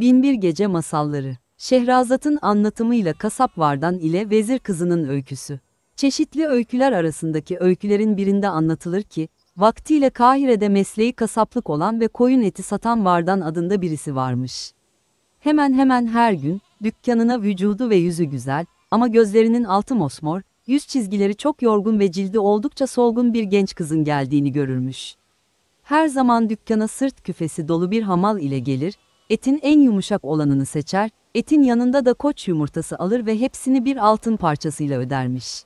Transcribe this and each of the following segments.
Binbir Gece Masalları Şehrazat'ın anlatımıyla Kasap Vardan ile Vezir Kızının Öyküsü Çeşitli öyküler arasındaki öykülerin birinde anlatılır ki, vaktiyle Kahire'de mesleği kasaplık olan ve koyun eti satan Vardan adında birisi varmış. Hemen hemen her gün, dükkanına vücudu ve yüzü güzel, ama gözlerinin altı mosmor, yüz çizgileri çok yorgun ve cildi oldukça solgun bir genç kızın geldiğini görürmüş. Her zaman dükkana sırt küfesi dolu bir hamal ile gelir, etin en yumuşak olanını seçer, etin yanında da koç yumurtası alır ve hepsini bir altın parçasıyla ödermiş.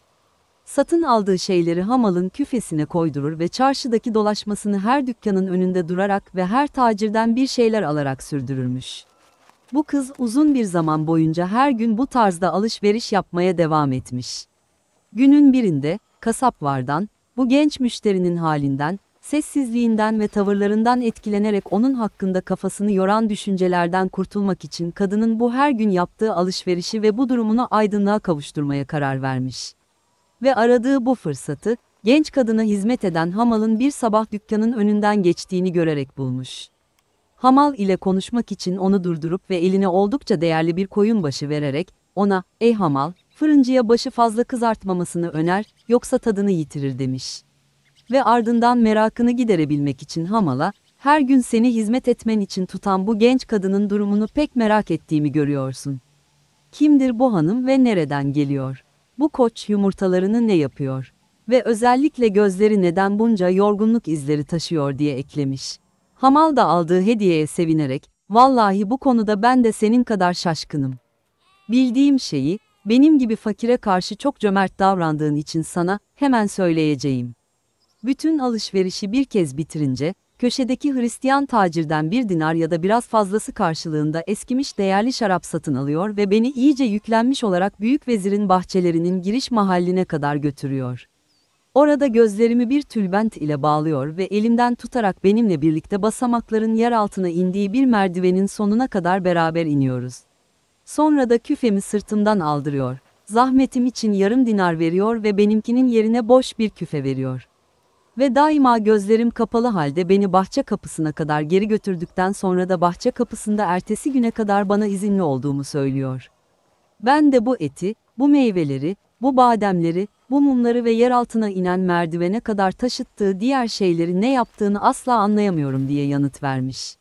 Satın aldığı şeyleri hamalın küfesine koydurur ve çarşıdaki dolaşmasını her dükkanın önünde durarak ve her tacirden bir şeyler alarak sürdürürmüş. Bu kız uzun bir zaman boyunca her gün bu tarzda alışveriş yapmaya devam etmiş. Günün birinde, kasaplardan, bu genç müşterinin halinden, Sessizliğinden ve tavırlarından etkilenerek onun hakkında kafasını yoran düşüncelerden kurtulmak için kadının bu her gün yaptığı alışverişi ve bu durumunu aydınlığa kavuşturmaya karar vermiş. Ve aradığı bu fırsatı, genç kadına hizmet eden Hamal'ın bir sabah dükkanın önünden geçtiğini görerek bulmuş. Hamal ile konuşmak için onu durdurup ve eline oldukça değerli bir koyun başı vererek, ona, ey Hamal, fırıncıya başı fazla kızartmamasını öner, yoksa tadını yitirir demiş ve ardından merakını giderebilmek için Hamal'a, her gün seni hizmet etmen için tutan bu genç kadının durumunu pek merak ettiğimi görüyorsun. Kimdir bu hanım ve nereden geliyor? Bu koç yumurtalarını ne yapıyor? Ve özellikle gözleri neden bunca yorgunluk izleri taşıyor diye eklemiş. Hamal da aldığı hediyeye sevinerek, vallahi bu konuda ben de senin kadar şaşkınım. Bildiğim şeyi, benim gibi fakire karşı çok cömert davrandığın için sana hemen söyleyeceğim. Bütün alışverişi bir kez bitirince, köşedeki Hristiyan tacirden bir dinar ya da biraz fazlası karşılığında eskimiş değerli şarap satın alıyor ve beni iyice yüklenmiş olarak büyük vezirin bahçelerinin giriş mahalline kadar götürüyor. Orada gözlerimi bir tülbent ile bağlıyor ve elimden tutarak benimle birlikte basamakların yer altına indiği bir merdivenin sonuna kadar beraber iniyoruz. Sonra da küfemi sırtımdan aldırıyor. Zahmetim için yarım dinar veriyor ve benimkinin yerine boş bir küfe veriyor. Ve daima gözlerim kapalı halde beni bahçe kapısına kadar geri götürdükten sonra da bahçe kapısında ertesi güne kadar bana izinli olduğumu söylüyor. Ben de bu eti, bu meyveleri, bu bademleri, bu mumları ve yer altına inen merdivene kadar taşıttığı diğer şeyleri ne yaptığını asla anlayamıyorum diye yanıt vermiş.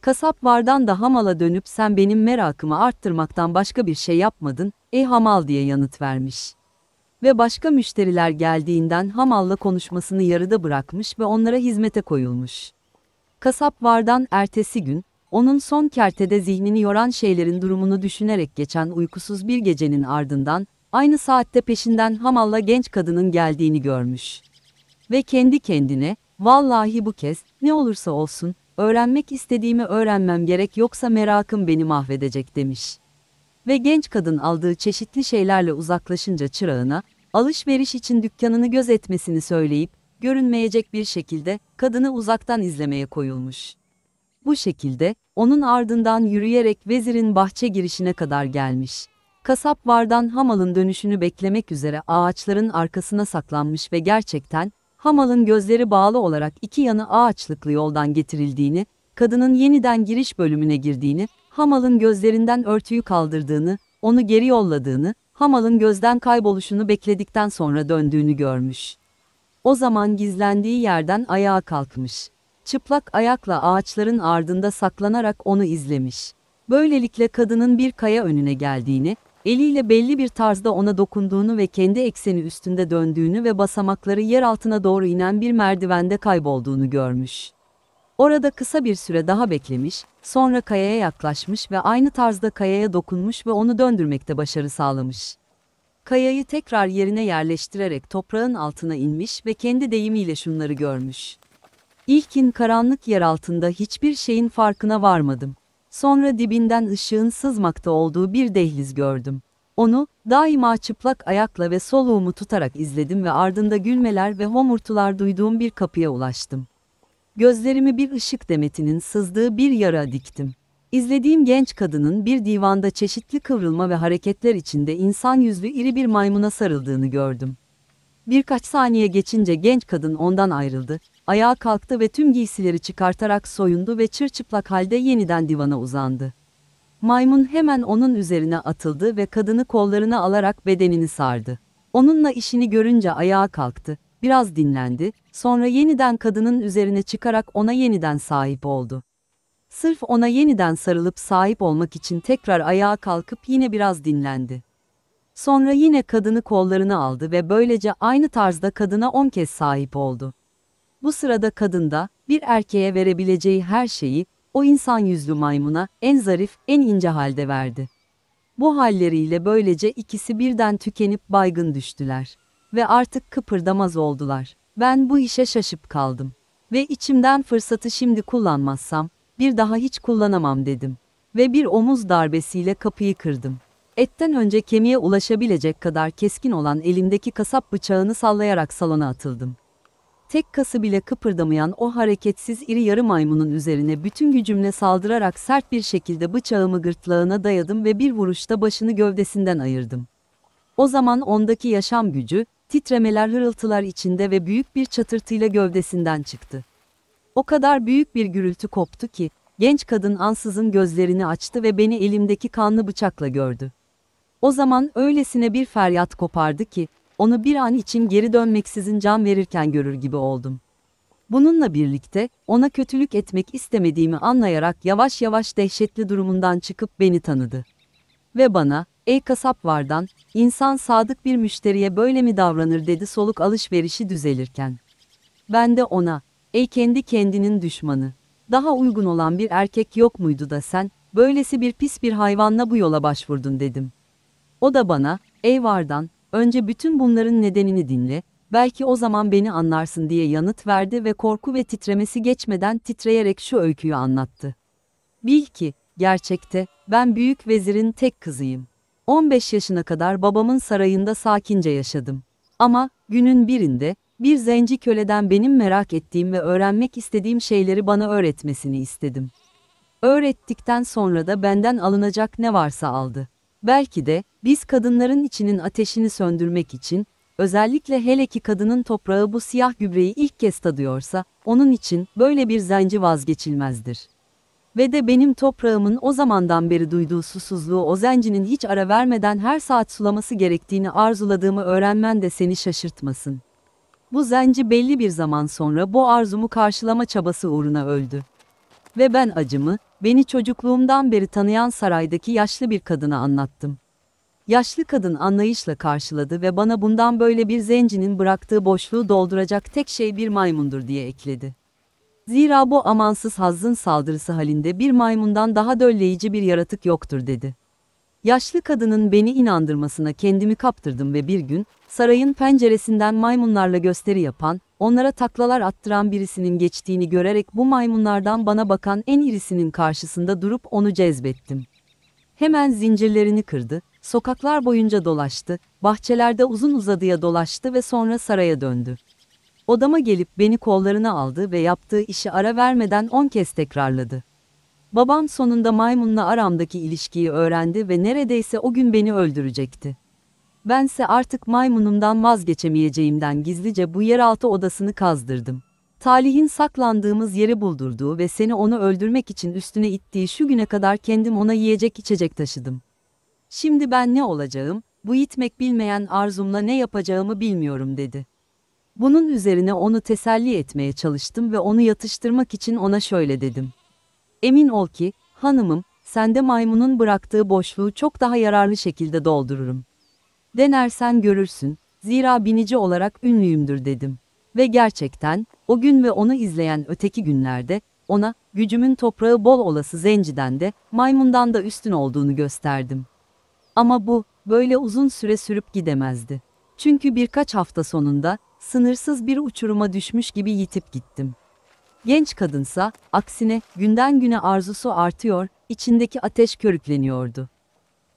Kasap vardan da hamala dönüp sen benim merakımı arttırmaktan başka bir şey yapmadın, ey hamal diye yanıt vermiş.'' ve başka müşteriler geldiğinden hamalla konuşmasını yarıda bırakmış ve onlara hizmete koyulmuş. Kasap vardan ertesi gün, onun son kertede zihnini yoran şeylerin durumunu düşünerek geçen uykusuz bir gecenin ardından, aynı saatte peşinden hamalla genç kadının geldiğini görmüş. Ve kendi kendine, vallahi bu kez, ne olursa olsun, öğrenmek istediğimi öğrenmem gerek yoksa merakım beni mahvedecek demiş. Ve genç kadın aldığı çeşitli şeylerle uzaklaşınca çırağına, alışveriş için dükkanını gözetmesini söyleyip, görünmeyecek bir şekilde kadını uzaktan izlemeye koyulmuş. Bu şekilde, onun ardından yürüyerek vezirin bahçe girişine kadar gelmiş. Kasap vardan hamalın dönüşünü beklemek üzere ağaçların arkasına saklanmış ve gerçekten, hamalın gözleri bağlı olarak iki yanı ağaçlıklı yoldan getirildiğini, kadının yeniden giriş bölümüne girdiğini, hamalın gözlerinden örtüyü kaldırdığını, onu geri yolladığını, Hamal'ın gözden kayboluşunu bekledikten sonra döndüğünü görmüş. O zaman gizlendiği yerden ayağa kalkmış. Çıplak ayakla ağaçların ardında saklanarak onu izlemiş. Böylelikle kadının bir kaya önüne geldiğini, eliyle belli bir tarzda ona dokunduğunu ve kendi ekseni üstünde döndüğünü ve basamakları yer altına doğru inen bir merdivende kaybolduğunu görmüş. Orada kısa bir süre daha beklemiş, sonra kayaya yaklaşmış ve aynı tarzda kayaya dokunmuş ve onu döndürmekte başarı sağlamış. Kayayı tekrar yerine yerleştirerek toprağın altına inmiş ve kendi deyimiyle şunları görmüş. İlkin karanlık yer altında hiçbir şeyin farkına varmadım. Sonra dibinden ışığın sızmakta olduğu bir dehliz gördüm. Onu, daima çıplak ayakla ve soluğumu tutarak izledim ve ardında gülmeler ve homurtular duyduğum bir kapıya ulaştım. Gözlerimi bir ışık demetinin sızdığı bir yara diktim. İzlediğim genç kadının bir divanda çeşitli kıvrılma ve hareketler içinde insan yüzlü iri bir maymuna sarıldığını gördüm. Birkaç saniye geçince genç kadın ondan ayrıldı, ayağa kalktı ve tüm giysileri çıkartarak soyundu ve çırçıplak halde yeniden divana uzandı. Maymun hemen onun üzerine atıldı ve kadını kollarına alarak bedenini sardı. Onunla işini görünce ayağa kalktı, biraz dinlendi, sonra yeniden kadının üzerine çıkarak ona yeniden sahip oldu. Sırf ona yeniden sarılıp sahip olmak için tekrar ayağa kalkıp yine biraz dinlendi. Sonra yine kadını kollarına aldı ve böylece aynı tarzda kadına on kez sahip oldu. Bu sırada kadında, bir erkeğe verebileceği her şeyi, o insan yüzlü maymuna, en zarif, en ince halde verdi. Bu halleriyle böylece ikisi birden tükenip baygın düştüler ve artık kıpırdamaz oldular. Ben bu işe şaşıp kaldım ve içimden fırsatı şimdi kullanmazsam bir daha hiç kullanamam dedim ve bir omuz darbesiyle kapıyı kırdım. Etten önce kemiğe ulaşabilecek kadar keskin olan elimdeki kasap bıçağını sallayarak salona atıldım. Tek kası bile kıpırdamayan o hareketsiz iri yarı maymunun üzerine bütün gücümle saldırarak sert bir şekilde bıçağımı gırtlağına dayadım ve bir vuruşta başını gövdesinden ayırdım. O zaman ondaki yaşam gücü Titremeler hırıltılar içinde ve büyük bir çatırtıyla gövdesinden çıktı. O kadar büyük bir gürültü koptu ki, genç kadın ansızın gözlerini açtı ve beni elimdeki kanlı bıçakla gördü. O zaman öylesine bir feryat kopardı ki, onu bir an için geri dönmeksizin can verirken görür gibi oldum. Bununla birlikte, ona kötülük etmek istemediğimi anlayarak yavaş yavaş dehşetli durumundan çıkıp beni tanıdı. Ve bana, Ey kasap vardan, insan sadık bir müşteriye böyle mi davranır dedi soluk alışverişi düzelirken. Ben de ona, ey kendi kendinin düşmanı, daha uygun olan bir erkek yok muydu da sen, böylesi bir pis bir hayvanla bu yola başvurdun dedim. O da bana, ey vardan, önce bütün bunların nedenini dinle, belki o zaman beni anlarsın diye yanıt verdi ve korku ve titremesi geçmeden titreyerek şu öyküyü anlattı. Bil ki, gerçekte, ben büyük vezirin tek kızıyım. 15 yaşına kadar babamın sarayında sakince yaşadım. Ama günün birinde bir zenci köleden benim merak ettiğim ve öğrenmek istediğim şeyleri bana öğretmesini istedim. Öğrettikten sonra da benden alınacak ne varsa aldı. Belki de biz kadınların içinin ateşini söndürmek için, özellikle hele ki kadının toprağı bu siyah gübreyi ilk kez tadıyorsa, onun için böyle bir zenci vazgeçilmezdir. Ve de benim toprağımın o zamandan beri duyduğu susuzluğu o zencinin hiç ara vermeden her saat sulaması gerektiğini arzuladığımı öğrenmen de seni şaşırtmasın. Bu zenci belli bir zaman sonra bu arzumu karşılama çabası uğruna öldü. Ve ben acımı, beni çocukluğumdan beri tanıyan saraydaki yaşlı bir kadına anlattım. Yaşlı kadın anlayışla karşıladı ve bana bundan böyle bir zencinin bıraktığı boşluğu dolduracak tek şey bir maymundur diye ekledi. Zira bu amansız hazzın saldırısı halinde bir maymundan daha dölleyici bir yaratık yoktur dedi. Yaşlı kadının beni inandırmasına kendimi kaptırdım ve bir gün, sarayın penceresinden maymunlarla gösteri yapan, onlara taklalar attıran birisinin geçtiğini görerek bu maymunlardan bana bakan en irisinin karşısında durup onu cezbettim. Hemen zincirlerini kırdı, sokaklar boyunca dolaştı, bahçelerde uzun uzadıya dolaştı ve sonra saraya döndü. Odama gelip beni kollarına aldı ve yaptığı işi ara vermeden on kez tekrarladı. Babam sonunda maymunla aramdaki ilişkiyi öğrendi ve neredeyse o gün beni öldürecekti. Bense artık maymunumdan vazgeçemeyeceğimden gizlice bu yeraltı odasını kazdırdım. Talih'in saklandığımız yeri buldurduğu ve seni onu öldürmek için üstüne ittiği şu güne kadar kendim ona yiyecek içecek taşıdım. Şimdi ben ne olacağım, bu itmek bilmeyen arzumla ne yapacağımı bilmiyorum dedi. Bunun üzerine onu teselli etmeye çalıştım ve onu yatıştırmak için ona şöyle dedim. Emin ol ki, hanımım, sende maymunun bıraktığı boşluğu çok daha yararlı şekilde doldururum. Denersen görürsün, zira binici olarak ünlüyümdür dedim. Ve gerçekten, o gün ve onu izleyen öteki günlerde, ona, gücümün toprağı bol olası zenciden de, maymundan da üstün olduğunu gösterdim. Ama bu, böyle uzun süre sürüp gidemezdi. Çünkü birkaç hafta sonunda, sınırsız bir uçuruma düşmüş gibi yitip gittim. Genç kadınsa, aksine günden güne arzusu artıyor, içindeki ateş körükleniyordu.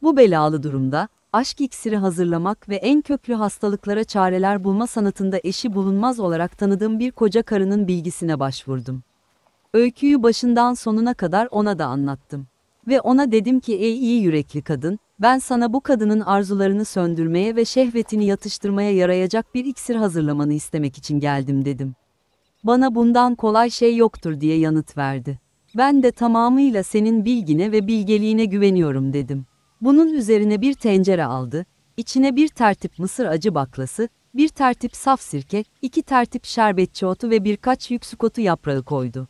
Bu belalı durumda, aşk iksiri hazırlamak ve en köklü hastalıklara çareler bulma sanatında eşi bulunmaz olarak tanıdığım bir koca karının bilgisine başvurdum. Öyküyü başından sonuna kadar ona da anlattım. Ve ona dedim ki ey iyi yürekli kadın, ben sana bu kadının arzularını söndürmeye ve şehvetini yatıştırmaya yarayacak bir iksir hazırlamanı istemek için geldim dedim. Bana bundan kolay şey yoktur diye yanıt verdi. Ben de tamamıyla senin bilgine ve bilgeliğine güveniyorum dedim. Bunun üzerine bir tencere aldı, içine bir tertip mısır acı baklası, bir tertip saf sirke, iki tertip şerbetçi otu ve birkaç yüksük otu yaprağı koydu.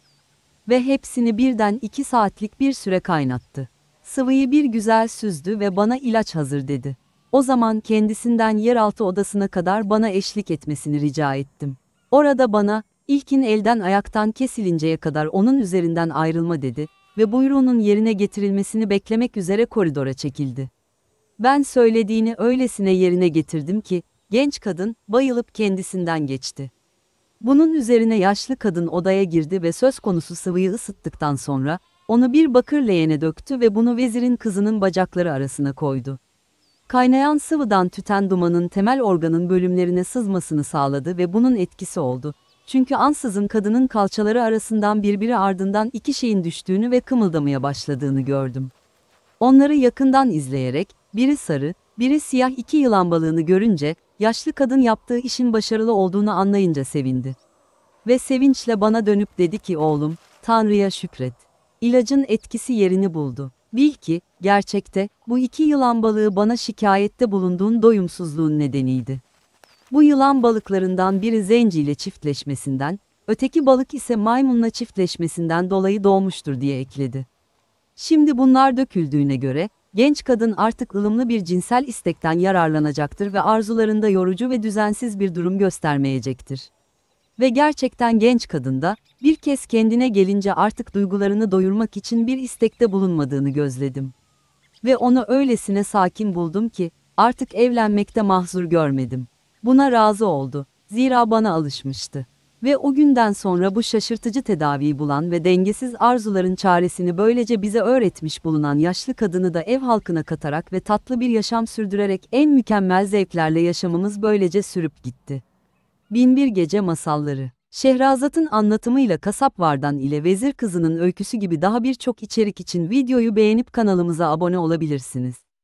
Ve hepsini birden iki saatlik bir süre kaynattı. Sıvıyı bir güzel süzdü ve bana ilaç hazır dedi. O zaman kendisinden yeraltı odasına kadar bana eşlik etmesini rica ettim. Orada bana, ilkin elden ayaktan kesilinceye kadar onun üzerinden ayrılma dedi ve buyruğunun yerine getirilmesini beklemek üzere koridora çekildi. Ben söylediğini öylesine yerine getirdim ki, genç kadın bayılıp kendisinden geçti. Bunun üzerine yaşlı kadın odaya girdi ve söz konusu sıvıyı ısıttıktan sonra, onu bir bakır leğene döktü ve bunu vezirin kızının bacakları arasına koydu. Kaynayan sıvıdan tüten dumanın temel organın bölümlerine sızmasını sağladı ve bunun etkisi oldu. Çünkü ansızın kadının kalçaları arasından birbiri ardından iki şeyin düştüğünü ve kımıldamaya başladığını gördüm. Onları yakından izleyerek, biri sarı, biri siyah iki yılan balığını görünce, yaşlı kadın yaptığı işin başarılı olduğunu anlayınca sevindi. Ve sevinçle bana dönüp dedi ki oğlum, Tanrı'ya şükret. İlacın etkisi yerini buldu. Bil ki, gerçekte, bu iki yılan balığı bana şikayette bulunduğun doyumsuzluğun nedeniydi. Bu yılan balıklarından biri zenciyle çiftleşmesinden, öteki balık ise maymunla çiftleşmesinden dolayı doğmuştur diye ekledi. Şimdi bunlar döküldüğüne göre, genç kadın artık ılımlı bir cinsel istekten yararlanacaktır ve arzularında yorucu ve düzensiz bir durum göstermeyecektir ve gerçekten genç kadında, bir kez kendine gelince artık duygularını doyurmak için bir istekte bulunmadığını gözledim. Ve onu öylesine sakin buldum ki, artık evlenmekte mahzur görmedim. Buna razı oldu, zira bana alışmıştı. Ve o günden sonra bu şaşırtıcı tedaviyi bulan ve dengesiz arzuların çaresini böylece bize öğretmiş bulunan yaşlı kadını da ev halkına katarak ve tatlı bir yaşam sürdürerek en mükemmel zevklerle yaşamımız böylece sürüp gitti. Binbir Gece Masalları Şehrazat'ın anlatımıyla Kasap Vardan ile Vezir Kızı'nın öyküsü gibi daha birçok içerik için videoyu beğenip kanalımıza abone olabilirsiniz.